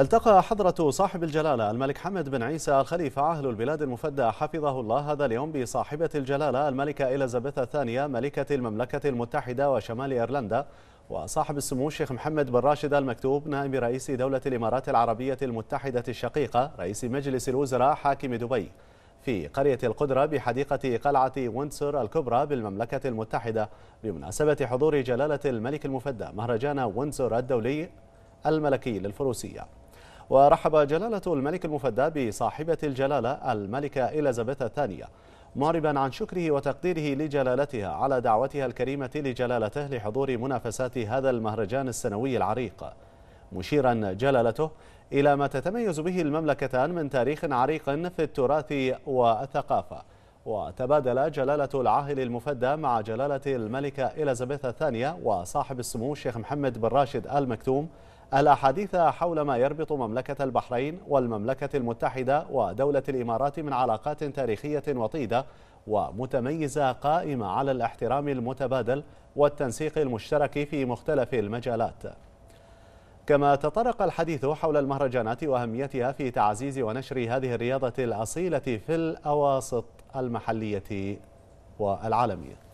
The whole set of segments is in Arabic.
التقى حضرة صاحب الجلالة الملك حمد بن عيسى الخليفة أهل البلاد المفدى حفظه الله هذا اليوم بصاحبة الجلالة الملكة إليزابيث الثانية ملكة المملكة المتحدة وشمال إيرلندا وصاحب السمو الشيخ محمد بن راشد المكتوب نائب رئيس دولة الإمارات العربية المتحدة الشقيقة رئيس مجلس الوزراء حاكم دبي في قرية القدرة بحديقة قلعة وينسر الكبرى بالمملكة المتحدة بمناسبة حضور جلالة الملك المفدى مهرجان وينسر الدولي الملكي للفروسية ورحب جلالة الملك المفدى بصاحبة الجلالة الملكة إليزابيث الثانية معربا عن شكره وتقديره لجلالتها على دعوتها الكريمة لجلالته لحضور منافسات هذا المهرجان السنوي العريق مشيرا جلالته إلى ما تتميز به المملكتان من تاريخ عريق في التراث والثقافة وتبادل جلالة العاهل المفدى مع جلالة الملكة إليزابيث الثانية وصاحب السمو الشيخ محمد بن راشد المكتوم الأحاديث حول ما يربط مملكة البحرين والمملكة المتحدة ودولة الإمارات من علاقات تاريخية وطيدة ومتميزة قائمة على الاحترام المتبادل والتنسيق المشترك في مختلف المجالات كما تطرق الحديث حول المهرجانات وأهميتها في تعزيز ونشر هذه الرياضة الأصيلة في الأواسط المحلية والعالمية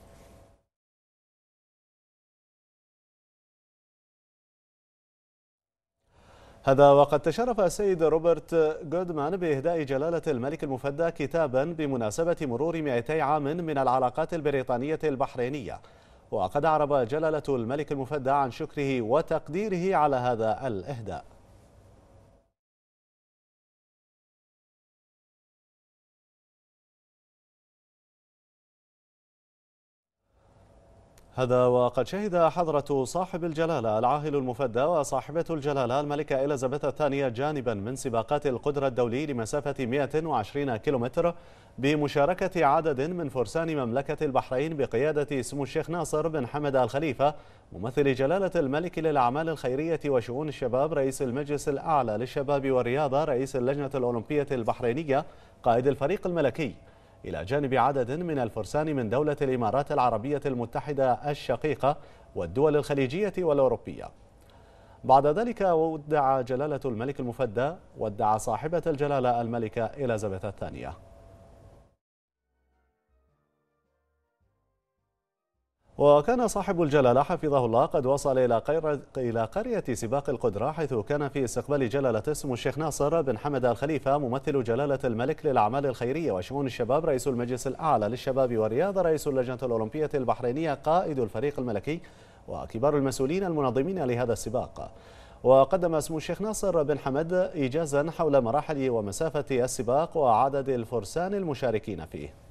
هذا وقد تشرف السيد روبرت جودمان بإهداء جلالة الملك المفدى كتابا بمناسبة مرور 200 عام من العلاقات البريطانية البحرينية وقد أعرب جلالة الملك المفدى عن شكره وتقديره على هذا الإهداء هذا وقد شهد حضرة صاحب الجلالة العاهل المفدى وصاحبة الجلالة الملكة إليزابيث الثانية جانبا من سباقات القدرة الدولي لمسافة 120 كيلومتر بمشاركة عدد من فرسان مملكة البحرين بقيادة سمو الشيخ ناصر بن حمد الخليفة ممثل جلالة الملك للأعمال الخيرية وشؤون الشباب رئيس المجلس الأعلى للشباب والرياضة رئيس اللجنة الأولمبية البحرينية قائد الفريق الملكي إلى جانب عدد من الفرسان من دولة الإمارات العربية المتحدة الشقيقة والدول الخليجية والأوروبية بعد ذلك ودع جلالة الملك المفدى ودع صاحبة الجلالة الملكة إليزابيث الثانية وكان صاحب الجلالة حفظه الله قد وصل إلى, إلى قرية سباق القدرة حيث كان في استقبال جلالة اسم الشيخ ناصر بن حمد الخليفة ممثل جلالة الملك للأعمال الخيرية وشؤون الشباب رئيس المجلس الأعلى للشباب والرياضة رئيس اللجنة الأولمبية البحرينية قائد الفريق الملكي وكبار المسؤولين المنظمين لهذا السباق وقدم اسم الشيخ ناصر بن حمد إيجازا حول مراحل ومسافة السباق وعدد الفرسان المشاركين فيه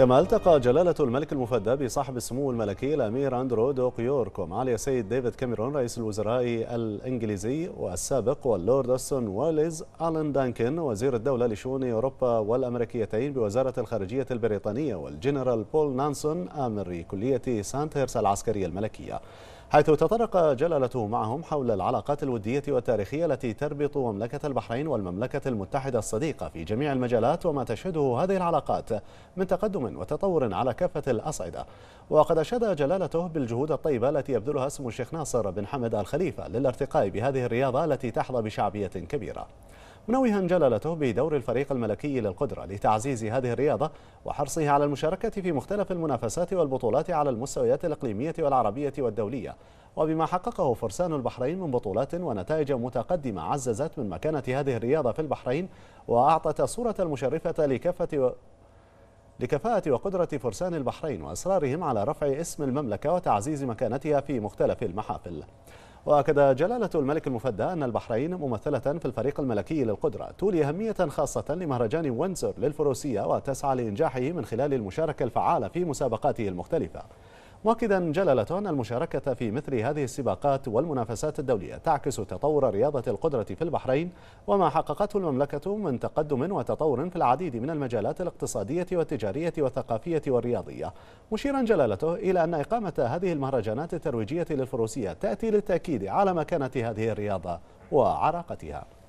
كما التقى جلالة الملك المفدى بصاحب السمو الملكي الأمير أندرو كيوركو علي السيد ديفيد كاميرون رئيس الوزراء الإنجليزي والسابق واللورد أستون واليز ألان دانكن وزير الدولة لشؤون أوروبا والأمريكيتين بوزارة الخارجية البريطانية والجنرال بول نانسون آمري كلية هيرس العسكرية الملكية حيث تطرق جلالته معهم حول العلاقات الودية والتاريخية التي تربط مملكة البحرين والمملكة المتحدة الصديقة في جميع المجالات وما تشهده هذه العلاقات من تقدم وتطور على كافة الأصعدة وقد أشاد جلالته بالجهود الطيبة التي يبذلها اسم الشيخ ناصر بن حمد الخليفة للارتقاء بهذه الرياضة التي تحظى بشعبية كبيرة منوها جلالته بدور الفريق الملكي للقدرة لتعزيز هذه الرياضة وحرصه على المشاركة في مختلف المنافسات والبطولات على المستويات الإقليمية والعربية والدولية وبما حققه فرسان البحرين من بطولات ونتائج متقدمة عززت من مكانة هذه الرياضة في البحرين وأعطت صورة المشرفة لكافة لكفاءة وقدرة فرسان البحرين وإصرارهم على رفع اسم المملكة وتعزيز مكانتها في مختلف المحافل وأكد جلالة الملك المفدى أن البحرين ممثلة في الفريق الملكي للقدرة تولي أهمية خاصة لمهرجان وينزور للفروسية وتسعى لإنجاحه من خلال المشاركة الفعالة في مسابقاته المختلفة مؤكدا جلالتون المشاركة في مثل هذه السباقات والمنافسات الدولية تعكس تطور رياضة القدرة في البحرين وما حققته المملكة من تقدم وتطور في العديد من المجالات الاقتصادية والتجارية والثقافية والرياضية مشيرا جلالته إلى أن إقامة هذه المهرجانات الترويجية للفروسية تأتي للتأكيد على مكانة هذه الرياضة وعراقتها